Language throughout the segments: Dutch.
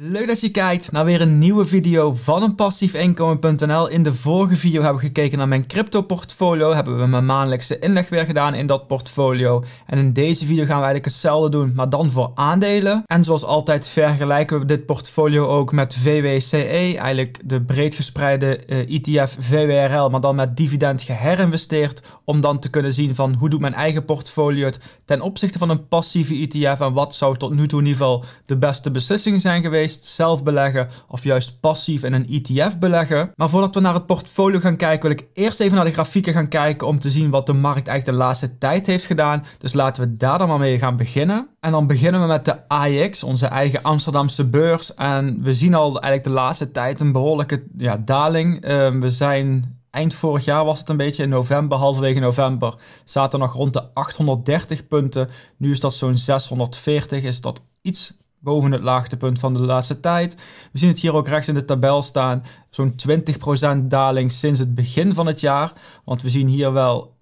Leuk dat je kijkt naar weer een nieuwe video van een passiefinkomen.nl. In de vorige video hebben we gekeken naar mijn crypto portfolio. Hebben we mijn maandelijkse inleg weer gedaan in dat portfolio. En in deze video gaan we eigenlijk hetzelfde doen, maar dan voor aandelen. En zoals altijd vergelijken we dit portfolio ook met VWCE. Eigenlijk de breed gespreide ETF eh, e VWRL, maar dan met dividend geherinvesteerd. Om dan te kunnen zien van hoe doet mijn eigen portfolio het ten opzichte van een passieve ETF. En wat zou tot nu toe in ieder geval de beste beslissing zijn geweest zelf beleggen of juist passief in een ETF beleggen. Maar voordat we naar het portfolio gaan kijken, wil ik eerst even naar de grafieken gaan kijken om te zien wat de markt eigenlijk de laatste tijd heeft gedaan. Dus laten we daar dan maar mee gaan beginnen. En dan beginnen we met de AX, onze eigen Amsterdamse beurs. En we zien al eigenlijk de laatste tijd een behoorlijke ja, daling. Ehm, we zijn eind vorig jaar was het een beetje in november, halverwege november, zaten nog rond de 830 punten. Nu is dat zo'n 640, is dat iets boven het laagtepunt van de laatste tijd. We zien het hier ook rechts in de tabel staan, zo'n 20% daling sinds het begin van het jaar. Want we zien hier wel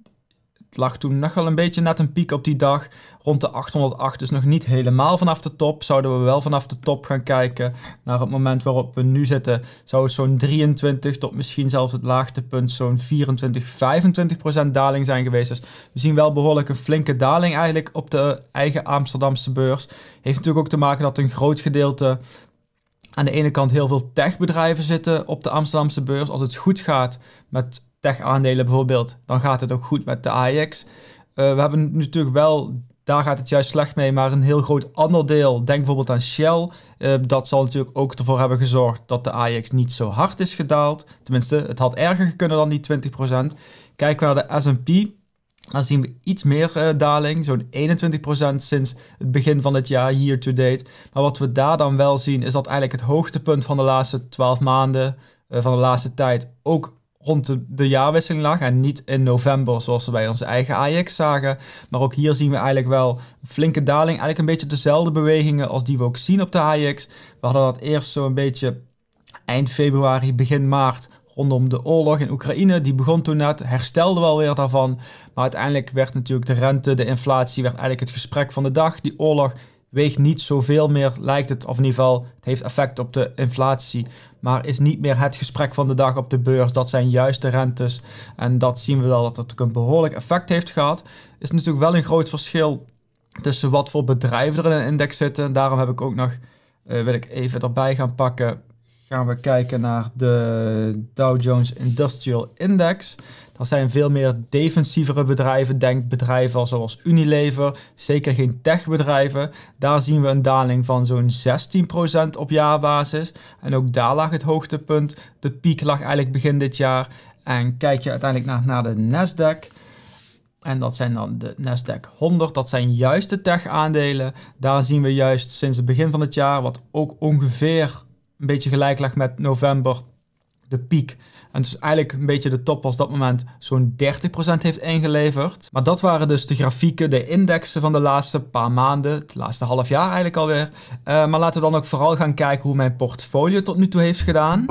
lag toen nog wel een beetje net een piek op die dag, rond de 808, dus nog niet helemaal vanaf de top. Zouden we wel vanaf de top gaan kijken naar het moment waarop we nu zitten, zou het zo'n 23 tot misschien zelfs het laagtepunt zo'n 24, 25 procent daling zijn geweest. Dus we zien wel behoorlijk een flinke daling eigenlijk op de eigen Amsterdamse beurs. Heeft natuurlijk ook te maken dat een groot gedeelte aan de ene kant heel veel techbedrijven zitten op de Amsterdamse beurs. Als het goed gaat met aandelen bijvoorbeeld, dan gaat het ook goed met de Ajax. Eh, we hebben natuurlijk wel, daar gaat het juist slecht mee, maar een heel groot ander deel, denk bijvoorbeeld aan Shell, eh, dat zal natuurlijk ook ervoor hebben gezorgd dat de Ajax niet zo hard is gedaald. Tenminste, het had erger kunnen dan die 20%. Kijken we naar de S&P, dan zien we iets meer eh, daling, zo'n 21% sinds het begin van het jaar, year to date. Maar wat we daar dan wel zien, is dat eigenlijk het hoogtepunt van de laatste 12 maanden, van de laatste tijd, ook rond de, jaarwisseling lag. En niet in november zoals we bij onze eigen Ajax zagen. Maar ook hier zien we eigenlijk wel een flinke daling. Eigenlijk een beetje dezelfde bewegingen als die we ook zien op de Ajax. We hadden dat eerst zo'n beetje eind februari, begin maart rondom de oorlog in Oekraïne. Die begon toen net, herstelde wel weer daarvan. Maar uiteindelijk werd natuurlijk de rente, de inflatie, werd eigenlijk het gesprek van de dag. Die oorlog weegt niet zoveel meer, lijkt het, of in ieder geval, het heeft effect op de inflatie, maar is niet meer het gesprek van de dag op de beurs. Dat zijn juist de rentes en dat zien we wel dat het een behoorlijk effect heeft gehad. Is natuurlijk wel een groot verschil tussen wat voor bedrijven er in een index zitten. Daarom heb ik ook nog, eh, wil ik even erbij gaan pakken, gaan we kijken naar de Dow Jones Industrial Index dat zijn veel meer defensievere bedrijven. Denk bedrijven zoals Unilever, zeker geen techbedrijven. Daar zien we een daling van zo'n 16% op jaarbasis. En ook daar lag het hoogtepunt. De piek lag eigenlijk begin dit jaar. En kijk je uiteindelijk naar, naar de Nasdaq. En dat zijn dan de Nasdaq 100. Dat zijn juist de tech-aandelen. Daar zien we juist sinds het begin van het jaar, wat ook ongeveer een beetje gelijk lag met november de piek. En dus eigenlijk een beetje de top was dat moment zo'n 30% heeft ingeleverd. Maar dat waren dus de grafieken, de indexen van de laatste paar maanden, het laatste half jaar eigenlijk alweer. Eh, maar laten we dan ook vooral gaan kijken hoe mijn portfolio tot nu toe heeft gedaan.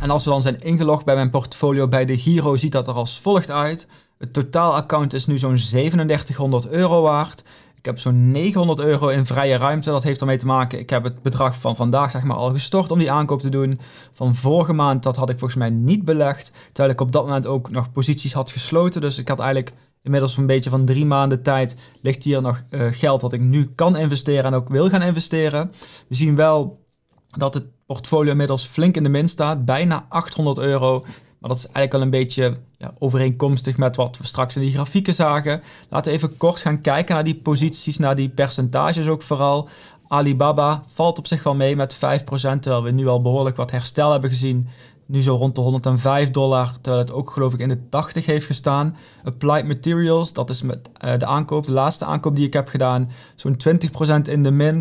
En als we dan zijn ingelogd bij mijn portfolio bij de Giro ziet dat er als volgt uit. Het totaalaccount is nu zo'n 3700 euro waard. Ik heb zo'n 900 euro in vrije ruimte. Dat heeft ermee te maken. Ik heb het bedrag van vandaag zeg maar, al gestort om die aankoop te doen. Van vorige maand, dat had ik volgens mij niet belegd. Terwijl ik op dat moment ook nog posities had gesloten. Dus ik had eigenlijk inmiddels een beetje van drie maanden tijd ligt hier nog eh, geld dat ik nu kan investeren en ook wil gaan investeren. We zien wel dat het portfolio inmiddels flink in de min staat, bijna 800 euro. Maar dat is eigenlijk al een beetje ja, overeenkomstig met wat we straks in die grafieken zagen. Laten we even kort gaan kijken naar die posities, naar die percentages ook vooral. Alibaba valt op zich wel mee met 5%, terwijl we nu al behoorlijk wat herstel hebben gezien. Nu zo rond de 105 dollar, terwijl het ook geloof ik in de 80 heeft gestaan. Applied Materials, dat is met eh, de aankoop, de laatste aankoop die ik heb gedaan, zo'n 20% in de min.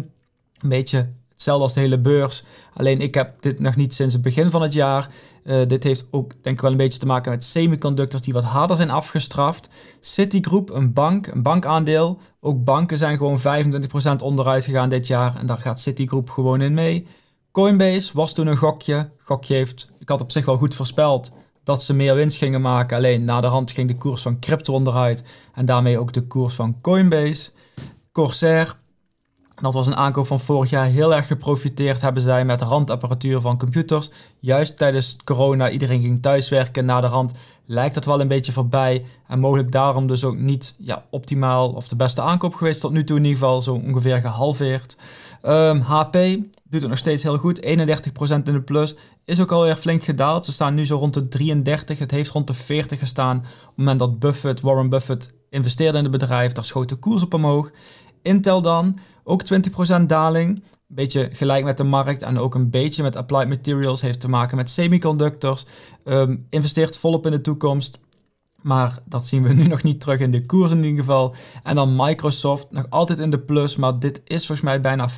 Een beetje Zelfs als de hele beurs. Alleen ik heb dit nog niet sinds het begin van het jaar. Eh, dit heeft ook denk ik wel een beetje te maken met semiconductors die wat harder zijn afgestraft. Citigroup, een bank, een bankaandeel. Ook banken zijn gewoon 25% onderuit gegaan dit jaar. En daar gaat Citigroup gewoon in mee. Coinbase was toen een gokje. Gokje heeft, ik had op zich wel goed voorspeld dat ze meer winst gingen maken. Alleen na de hand ging de koers van crypto onderuit. En daarmee ook de koers van Coinbase. Corsair, dat was een aankoop van vorig jaar. Heel erg geprofiteerd hebben zij met de randapparatuur van computers. Juist tijdens corona, iedereen ging thuiswerken. Na de rand lijkt dat wel een beetje voorbij. En mogelijk daarom dus ook niet ja, optimaal of de beste aankoop geweest tot nu toe. In ieder geval zo ongeveer gehalveerd. HP ehm, doet het nog steeds heel goed. 31% in de plus. Is ook alweer flink gedaald. Ze staan nu zo rond de 33. Het heeft rond de 40 gestaan. Op het moment dat Buffett, Warren Buffett investeerde in het bedrijf. Daar schoot de koers op omhoog. Intel dan ook 20% daling. Een beetje gelijk met de markt en ook een beetje met applied materials. Heeft te maken met semiconductors. Ehm, investeert volop in de toekomst. Maar dat zien we nu nog niet terug in de koers in ieder geval. En dan Microsoft, nog altijd in de plus. Maar dit is volgens mij bijna 50%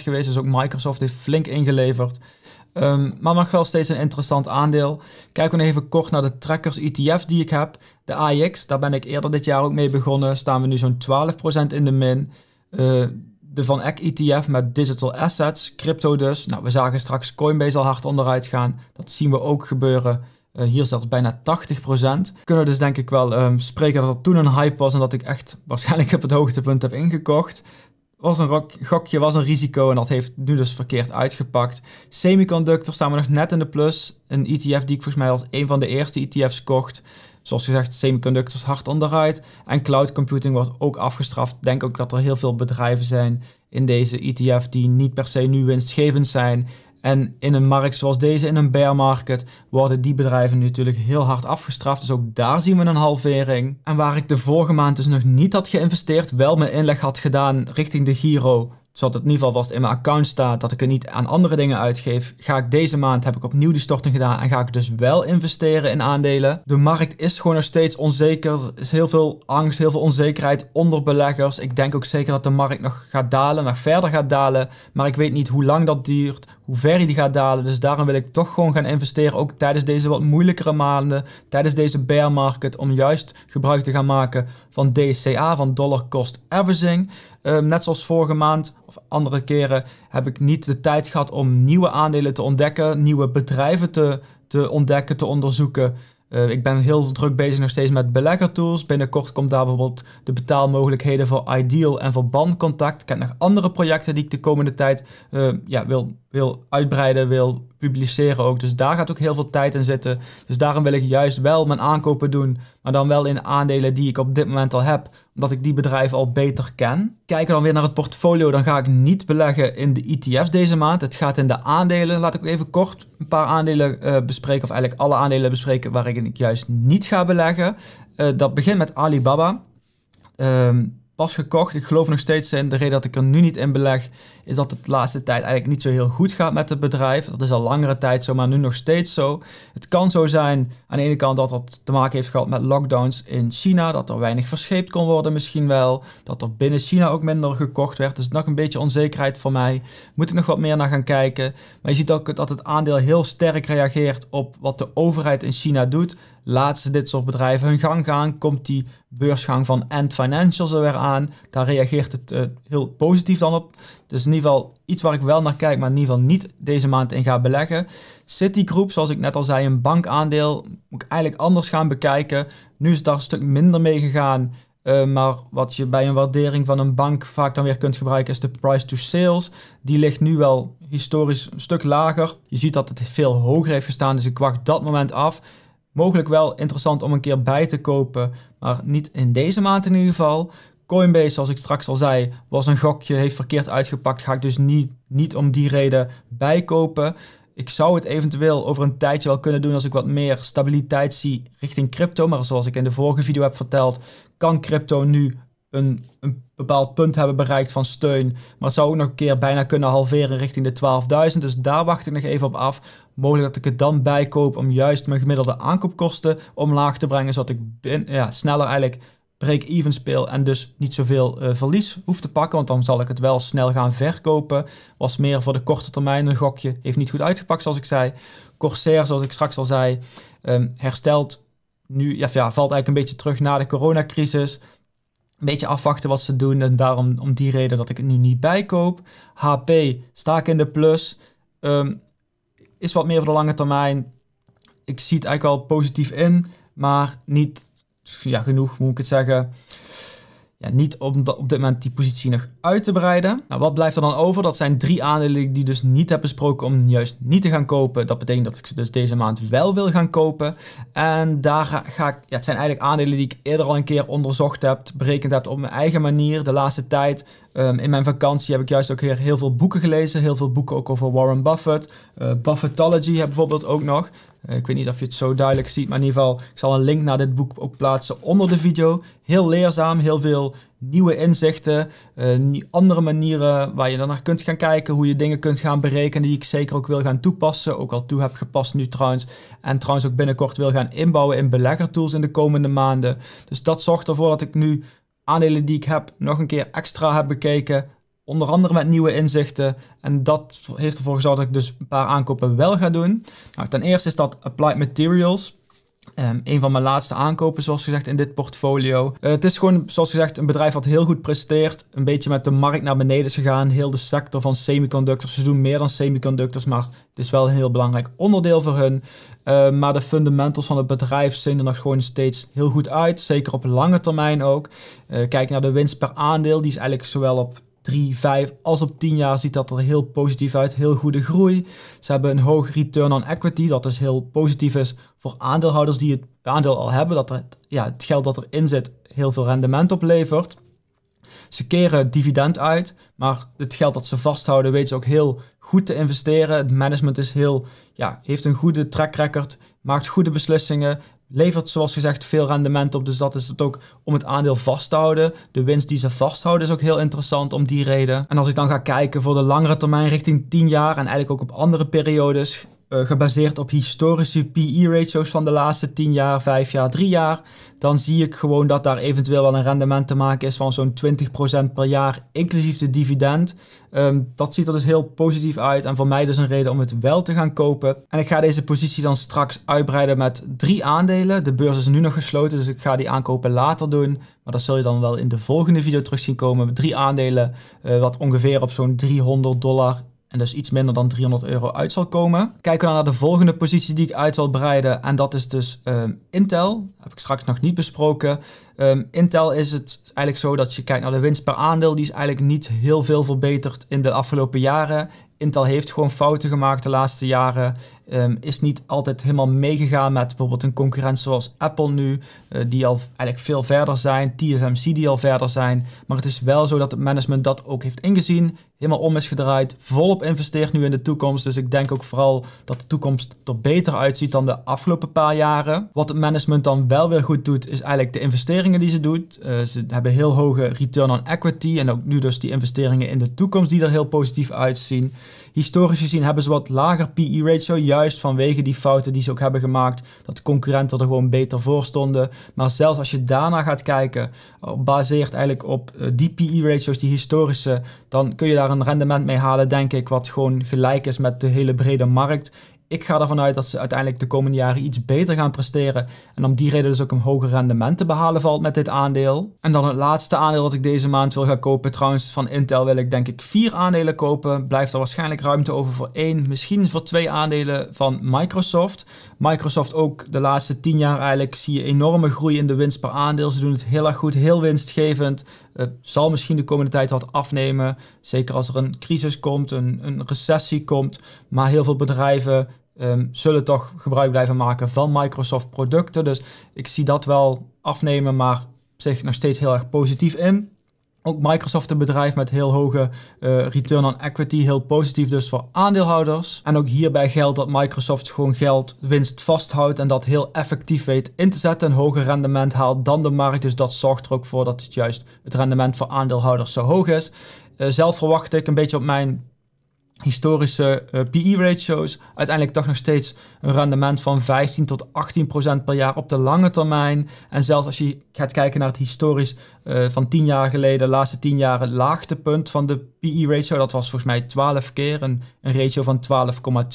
geweest. Dus ook Microsoft heeft flink ingeleverd. Ehm, maar nog wel steeds een interessant aandeel. Kijken we even kort naar de trackers ETF die ik heb. De AX, daar ben ik eerder dit jaar ook mee begonnen. Staan we nu zo'n 12% in de min. Eh, de Van Eck ETF met digital assets, crypto dus. Nou, we zagen straks Coinbase al hard onderuit gaan. Dat zien we ook gebeuren. Eh, hier zelfs bijna 80%. Kunnen we dus denk ik wel ehm, spreken dat er toen een hype was en dat ik echt waarschijnlijk op het hoogtepunt heb ingekocht was een gokje, was een risico en dat heeft nu dus verkeerd uitgepakt. Semiconductor staan we nog net in de plus. Een ETF die ik volgens mij als een van de eerste ETF's kocht. Zoals gezegd, semiconductors hard onderuit. En cloud computing wordt ook afgestraft. denk ook dat er heel veel bedrijven zijn in deze ETF die niet per se nu winstgevend zijn. En in een markt zoals deze, in een bear market, worden die bedrijven natuurlijk heel hard afgestraft. Dus ook daar zien we een halvering. En waar ik de vorige maand dus nog niet had geïnvesteerd, wel mijn inleg had gedaan richting de Giro, zodat het in ieder geval vast in mijn account staat dat ik het niet aan andere dingen uitgeef. Ga ik deze maand, heb ik opnieuw die storting gedaan en ga ik dus wel investeren in aandelen. De markt is gewoon nog steeds onzeker. Er is heel veel angst, heel veel onzekerheid onder beleggers. Ik denk ook zeker dat de markt nog gaat dalen, nog verder gaat dalen. Maar ik weet niet hoe lang dat duurt, hoe ver die gaat dalen. Dus daarom wil ik toch gewoon gaan investeren, ook tijdens deze wat moeilijkere maanden, tijdens deze bear market, om juist gebruik te gaan maken van DCA, van dollar cost averaging. Ehm, net zoals vorige maand of andere keren heb ik niet de tijd gehad om nieuwe aandelen te ontdekken, nieuwe bedrijven te, te ontdekken, te onderzoeken. Eh, ik ben heel druk bezig nog steeds met beleggertools. Binnenkort komt daar bijvoorbeeld de betaalmogelijkheden voor Ideal en voor bandcontact. Ik heb nog andere projecten die ik de komende tijd eh, ja, wil, wil uitbreiden, wil publiceren ook. Dus daar gaat ook heel veel tijd in zitten. Dus daarom wil ik juist wel mijn aankopen doen, maar dan wel in aandelen die ik op dit moment al heb dat ik die bedrijven al beter ken. Kijken dan weer naar het portfolio, dan ga ik niet beleggen in de ETF's deze maand. Het gaat in de aandelen. Laat ik even kort een paar aandelen eh, bespreken, of eigenlijk alle aandelen bespreken waarin ik juist niet ga beleggen. Eh, dat begint met Alibaba. Um, pas gekocht. Ik geloof nog steeds in. De reden dat ik er nu niet in beleg is dat het de laatste tijd eigenlijk niet zo heel goed gaat met het bedrijf. Dat is al langere tijd zo, maar nu nog steeds zo. Het kan zo zijn aan de ene kant dat dat te maken heeft gehad met lockdowns in China. Dat er weinig verscheept kon worden misschien wel. Dat er binnen China ook minder gekocht werd. Dus nog een beetje onzekerheid voor mij. Moet ik nog wat meer naar gaan kijken. Maar je ziet ook dat het aandeel heel sterk reageert op wat de overheid in China doet. Laten ze dit soort bedrijven hun gang gaan, komt die beursgang van End Financials er weer aan. Daar reageert het eh, heel positief dan op. Dus in ieder geval iets waar ik wel naar kijk, maar in ieder geval niet deze maand in ga beleggen. Citigroup, zoals ik net al zei, een bankaandeel moet ik eigenlijk anders gaan bekijken. Nu is het daar een stuk minder mee gegaan. Eh, maar wat je bij een waardering van een bank vaak dan weer kunt gebruiken is de price to sales. Die ligt nu wel historisch een stuk lager. Je ziet dat het veel hoger heeft gestaan, dus ik wacht dat moment af. Mogelijk wel interessant om een keer bij te kopen, maar niet in deze maand in ieder geval. Coinbase, zoals ik straks al zei, was een gokje, heeft verkeerd uitgepakt. Ga ik dus niet, niet om die reden bijkopen. Ik zou het eventueel over een tijdje wel kunnen doen als ik wat meer stabiliteit zie richting crypto. Maar zoals ik in de vorige video heb verteld, kan crypto nu een, een, bepaald punt hebben bereikt van steun. Maar het zou ook nog een keer bijna kunnen halveren richting de 12.000. Dus daar wacht ik nog even op af. Mogelijk dat ik het dan bijkoop om juist mijn gemiddelde aankoopkosten omlaag te brengen. Zodat ik ja, sneller eigenlijk break-even speel en dus niet zoveel eh, verlies hoef te pakken. Want dan zal ik het wel snel gaan verkopen. Was meer voor de korte termijn een gokje. Heeft niet goed uitgepakt zoals ik zei. Corsair zoals ik straks al zei um, herstelt nu, ja, valt eigenlijk een beetje terug na de coronacrisis een beetje afwachten wat ze doen. En daarom om die reden dat ik het nu niet bijkoop. HP sta ik in de plus. Ehm, is wat meer voor de lange termijn. Ik zie het eigenlijk wel positief in. Maar niet ja, genoeg, moet ik het zeggen ja, niet om op dit moment die positie nog uit te breiden. Nou, wat blijft er dan over? Dat zijn drie aandelen die ik dus niet heb besproken om juist niet te gaan kopen. Dat betekent dat ik ze dus deze maand wel wil gaan kopen. En daar ga, ga ik, ja, het zijn eigenlijk aandelen die ik eerder al een keer onderzocht heb, berekend heb op mijn eigen manier de laatste tijd. Ehm, in mijn vakantie heb ik juist ook weer heel veel boeken gelezen. Heel veel boeken ook over Warren Buffett. Uh, Buffettology heb bijvoorbeeld ook nog. Eh, ik weet niet of je het zo duidelijk ziet, maar in ieder geval, ik zal een link naar dit boek ook plaatsen onder de video. Heel leerzaam, heel veel nieuwe inzichten, eh, andere manieren waar je dan naar kunt gaan kijken, hoe je dingen kunt gaan berekenen, die ik zeker ook wil gaan toepassen, ook al toe heb gepast nu trouwens, en trouwens ook binnenkort wil gaan inbouwen in beleggertools in de komende maanden. Dus dat zorgt ervoor dat ik nu aandelen die ik heb nog een keer extra heb bekeken, Onder andere met nieuwe inzichten. En dat heeft ervoor gezorgd dat ik dus een paar aankopen wel ga doen. Nou, ten eerste is dat Applied Materials. Ehm, een van mijn laatste aankopen, zoals gezegd, in dit portfolio. Eh, het is gewoon, zoals gezegd, een bedrijf wat heel goed presteert. Een beetje met de markt naar beneden is gegaan. Heel de sector van semiconductors. Ze doen meer dan semiconductors, maar het is wel een heel belangrijk onderdeel voor hun. Ehm, maar de fundamentals van het bedrijf zien er nog gewoon steeds heel goed uit. Zeker op lange termijn ook. Eh, kijk naar de winst per aandeel. Die is eigenlijk zowel op 3, 5 als op 10 jaar ziet dat er heel positief uit. Heel goede groei. Ze hebben een hoog return on equity, dat dus heel positief is voor aandeelhouders die het aandeel al hebben. Dat ja, het geld dat erin zit heel veel rendement oplevert. Ze keren dividend uit, maar het geld dat ze vasthouden weten ze ook heel goed te investeren. Het management is heel, ja, heeft een goede track record, maakt goede beslissingen, levert zoals gezegd veel rendement op. Dus dat is het ook om het aandeel vast te houden. De winst die ze vasthouden is ook heel interessant om die reden. En als ik dan ga kijken voor de langere termijn richting 10 jaar en eigenlijk ook op andere periodes, eh, gebaseerd op historische PE-ratios van de laatste 10 jaar, 5 jaar, 3 jaar, dan zie ik gewoon dat daar eventueel wel een rendement te maken is van zo'n 20% per jaar, inclusief de dividend. Ehm, dat ziet er dus heel positief uit en voor mij dus een reden om het wel te gaan kopen. En ik ga deze positie dan straks uitbreiden met drie aandelen. De beurs is nu nog gesloten, dus ik ga die aankopen later doen. Maar dat zul je dan wel in de volgende video terug zien komen. Drie aandelen, eh, wat ongeveer op zo'n 300 dollar en dus iets minder dan 300 euro uit zal komen. Kijken we naar de volgende positie die ik uit wil breiden en dat is dus ehm, Intel. heb ik straks nog niet besproken. Ehm, Intel is het eigenlijk zo dat je kijkt naar de winst per aandeel. Die is eigenlijk niet heel veel verbeterd in de afgelopen jaren. Intel heeft gewoon fouten gemaakt de laatste jaren. Ehm, is niet altijd helemaal meegegaan met bijvoorbeeld een concurrent zoals Apple nu, eh, die al eigenlijk veel verder zijn, TSMC die al verder zijn. Maar het is wel zo dat het management dat ook heeft ingezien, helemaal om is gedraaid, volop investeert nu in de toekomst. Dus ik denk ook vooral dat de toekomst er beter uitziet dan de afgelopen paar jaren. Wat het management dan wel weer goed doet, is eigenlijk de investeringen die ze doet. Eh, ze hebben heel hoge return on equity en ook nu dus die investeringen in de toekomst die er heel positief uitzien. Historisch gezien hebben ze wat lager PE-ratio, juist vanwege die fouten die ze ook hebben gemaakt, dat concurrenten er gewoon beter voor stonden. Maar zelfs als je daarna gaat kijken, eh, baseert eigenlijk op eh, die PE-ratio's, die historische, dan kun je daar een rendement mee halen, denk ik, wat gewoon gelijk is met de hele brede markt ik ga ervan uit dat ze uiteindelijk de komende jaren iets beter gaan presteren. En om die reden dus ook een hoger rendement te behalen valt met dit aandeel. En dan het laatste aandeel dat ik deze maand wil gaan kopen. Trouwens, van Intel wil ik denk ik vier aandelen kopen. Blijft er waarschijnlijk ruimte over voor één, misschien voor twee aandelen van Microsoft. Microsoft ook de laatste tien jaar eigenlijk zie je enorme groei in de winst per aandeel. Ze doen het heel erg goed, heel winstgevend. Het zal misschien de komende tijd wat afnemen. Zeker als er een crisis komt, een, een recessie komt. Maar heel veel bedrijven ehm, zullen toch gebruik blijven maken van Microsoft producten. Dus ik zie dat wel afnemen, maar zich nog steeds heel erg positief in. Ook Microsoft een bedrijf met heel hoge eh, return on equity, heel positief dus voor aandeelhouders. En ook hierbij geldt dat Microsoft gewoon geld winst vasthoudt en dat heel effectief weet in te zetten. Een hoger rendement haalt dan de markt, dus dat zorgt er ook voor dat het juist het rendement voor aandeelhouders zo hoog is. Eh, zelf verwacht ik een beetje op mijn historische eh, PE-ratio's. Uiteindelijk toch nog steeds een rendement van 15 tot 18 procent per jaar op de lange termijn. En zelfs als je gaat kijken naar het historisch eh, van 10 jaar geleden, de laatste 10 jaar, het laagtepunt van de PE-ratio, dat was volgens mij 12 keer, een, ratio van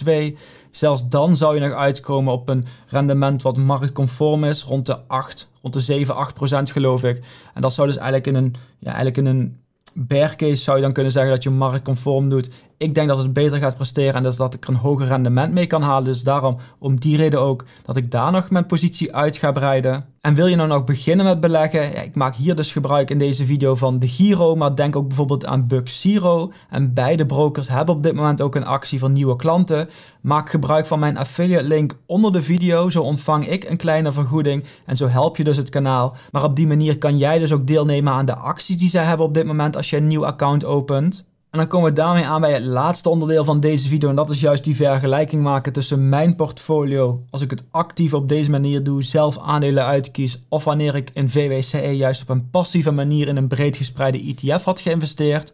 12,2. Zelfs dan zou je nog uitkomen op een rendement wat marktconform is, rond de 8, rond de 7, 8 procent geloof ik. En dat zou dus eigenlijk in een, ja, eigenlijk in een bear case zou je dan kunnen zeggen dat je marktconform doet ik denk dat het beter gaat presteren en dus dat ik er een hoger rendement mee kan halen. Dus daarom, om die reden ook, dat ik daar nog mijn positie uit ga breiden. En wil je nou nog beginnen met beleggen? Ja, ik maak hier dus gebruik in deze video van de Giro, maar denk ook bijvoorbeeld aan Buxiro. En beide brokers hebben op dit moment ook een actie voor nieuwe klanten. Maak gebruik van mijn affiliate link onder de video, zo ontvang ik een kleine vergoeding en zo help je dus het kanaal. Maar op die manier kan jij dus ook deelnemen aan de acties die zij hebben op dit moment als je een nieuw account opent. En dan komen we daarmee aan bij het laatste onderdeel van deze video. En dat is juist die vergelijking maken tussen mijn portfolio. Als ik het actief op deze manier doe, zelf aandelen uitkies. Of wanneer ik in VWCE juist op een passieve manier in een breed gespreide ETF had geïnvesteerd.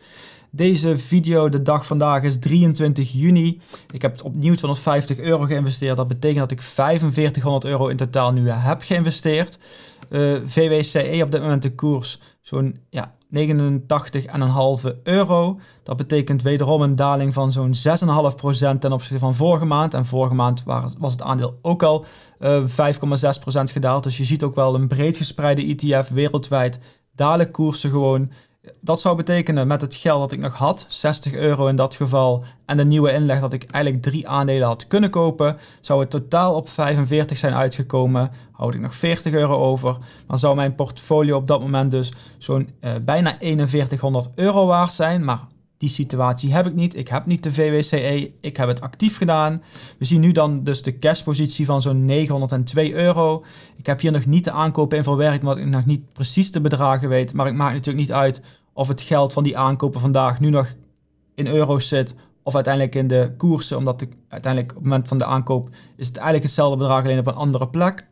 Deze video, de dag vandaag is 23 juni. Ik heb opnieuw 250 euro geïnvesteerd. Dat betekent dat ik 4500 euro in totaal nu heb geïnvesteerd. Eh, VWCE op dit moment de koers zo'n ja, 89,5 euro. Dat betekent wederom een daling van zo'n 6,5% ten opzichte van vorige maand. En vorige maand was het aandeel ook al uh, eh, 5,6% gedaald. Dus je ziet ook wel een breed gespreide ETF wereldwijd. Dalen koersen gewoon dat zou betekenen met het geld dat ik nog had, 60 euro in dat geval, en de nieuwe inleg dat ik eigenlijk drie aandelen had kunnen kopen, zou het totaal op 45 zijn uitgekomen. Houd ik nog 40 euro over, dan zou mijn portfolio op dat moment dus zo'n eh, bijna 4100 euro waard zijn. Maar die situatie heb ik niet. Ik heb niet de VWCE. Ik heb het actief gedaan. We zien nu dan dus de cashpositie van zo'n 902 euro. Ik heb hier nog niet de aankopen in verwerkt, omdat ik nog niet precies de bedragen weet. Maar ik maak natuurlijk niet uit of het geld van die aankopen vandaag nu nog in euro's zit of uiteindelijk in de koersen, omdat uiteindelijk op het moment van de aankoop is het eigenlijk hetzelfde bedrag, alleen op een andere plek.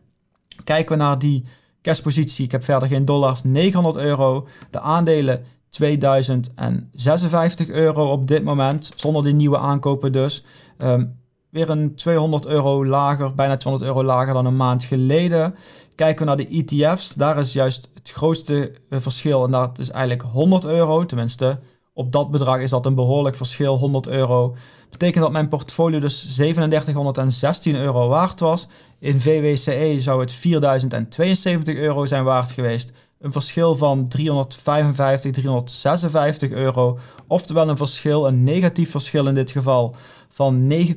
Kijken we naar die cashpositie, ik heb verder geen dollars, 900 euro. De aandelen 2056 euro op dit moment, zonder die nieuwe aankopen dus. Ehm, weer een 200 euro lager, bijna 200 euro lager dan een maand geleden. Kijken we naar de ETF's, daar is juist het grootste eh, verschil en dat is eigenlijk 100 euro. Tenminste, op dat bedrag is dat een behoorlijk verschil, 100 euro. Betekent dat mijn portfolio dus 3716 euro waard was. In VWCE zou het 4072 euro zijn waard geweest een verschil van 355, 356 euro. Oftewel een verschil, een negatief verschil in dit geval, van 9,6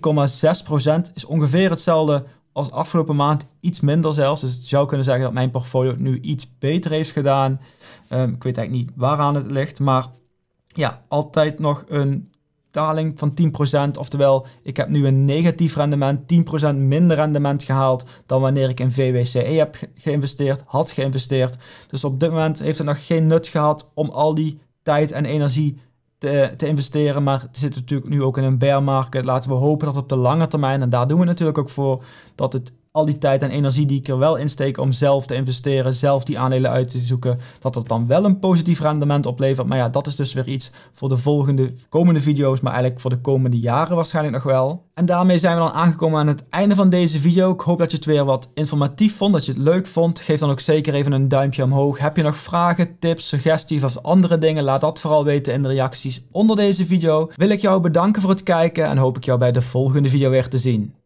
Is ongeveer hetzelfde als afgelopen maand, iets minder zelfs. Dus het zou kunnen zeggen dat mijn portfolio nu iets beter heeft gedaan. Ehm, ik weet eigenlijk niet waaraan het ligt, maar ja, altijd nog een daling van 10%. Oftewel, ik heb nu een negatief rendement, 10% minder rendement gehaald dan wanneer ik in VWCE heb geïnvesteerd, had geïnvesteerd. Dus op dit moment heeft het nog geen nut gehad om al die tijd en energie te, te investeren. Maar het zit natuurlijk nu ook in een bear market. Laten we hopen dat op de lange termijn, en daar doen we natuurlijk ook voor, dat het al die tijd en energie die ik er wel in steek om zelf te investeren, zelf die aandelen uit te zoeken, dat dat dan wel een positief rendement oplevert. Maar ja, dat is dus weer iets voor de volgende, komende video's, maar eigenlijk voor de komende jaren waarschijnlijk nog wel. En daarmee zijn we dan aangekomen aan het einde van deze video. Ik hoop dat je het weer wat informatief vond, dat je het leuk vond. Geef dan ook zeker even een duimpje omhoog. Heb je nog vragen, tips, suggesties of andere dingen? Laat dat vooral weten in de reacties onder deze video. Wil ik jou bedanken voor het kijken en hoop ik jou bij de volgende video weer te zien.